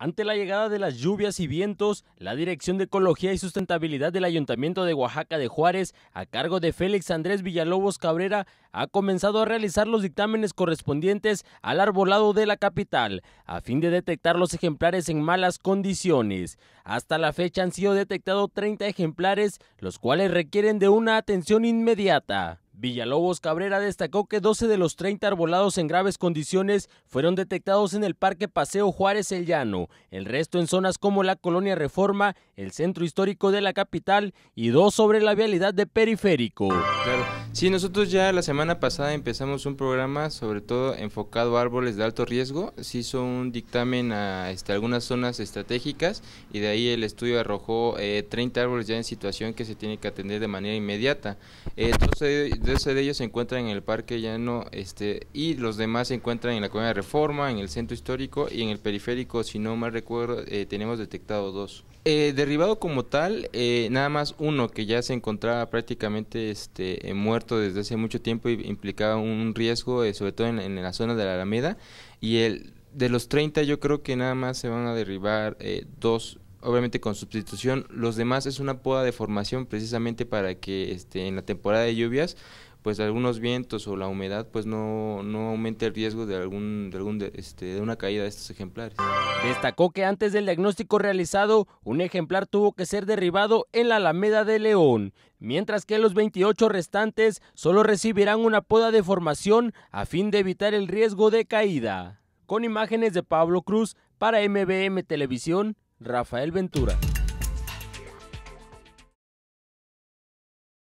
Ante la llegada de las lluvias y vientos, la Dirección de Ecología y Sustentabilidad del Ayuntamiento de Oaxaca de Juárez, a cargo de Félix Andrés Villalobos Cabrera, ha comenzado a realizar los dictámenes correspondientes al arbolado de la capital, a fin de detectar los ejemplares en malas condiciones. Hasta la fecha han sido detectados 30 ejemplares, los cuales requieren de una atención inmediata. Villalobos Cabrera destacó que 12 de los 30 arbolados en graves condiciones fueron detectados en el Parque Paseo Juárez El Llano, el resto en zonas como la Colonia Reforma, el centro histórico de la capital y dos sobre la vialidad de Periférico. Claro. Sí, nosotros ya la semana pasada empezamos un programa sobre todo enfocado a árboles de alto riesgo. Se hizo un dictamen a este, algunas zonas estratégicas y de ahí el estudio arrojó 30 eh, árboles ya en situación que se tiene que atender de manera inmediata. Eh, de ellos se encuentran en el Parque Llano este, y los demás se encuentran en la Colonia Reforma, en el Centro Histórico y en el Periférico, si no mal recuerdo, eh, tenemos detectado dos. Eh, derribado como tal, eh, nada más uno que ya se encontraba prácticamente este, eh, muerto desde hace mucho tiempo y implicaba un riesgo, sobre todo en, la zona de la Alameda, y el de los 30 yo creo que nada más se van a derribar dos obviamente con sustitución. Los demás es una poda de formación precisamente para que este, en la temporada de lluvias pues algunos vientos o la humedad pues no, aumente el riesgo de algún, de algún este, de una caída de estos ejemplares. Destacó que antes del diagnóstico realizado, un ejemplar tuvo que ser derribado en la Alameda de León, mientras que los 28 restantes solo recibirán una poda de formación a fin de evitar el riesgo de caída. Con imágenes de Pablo Cruz para MBM Televisión, Rafael Ventura.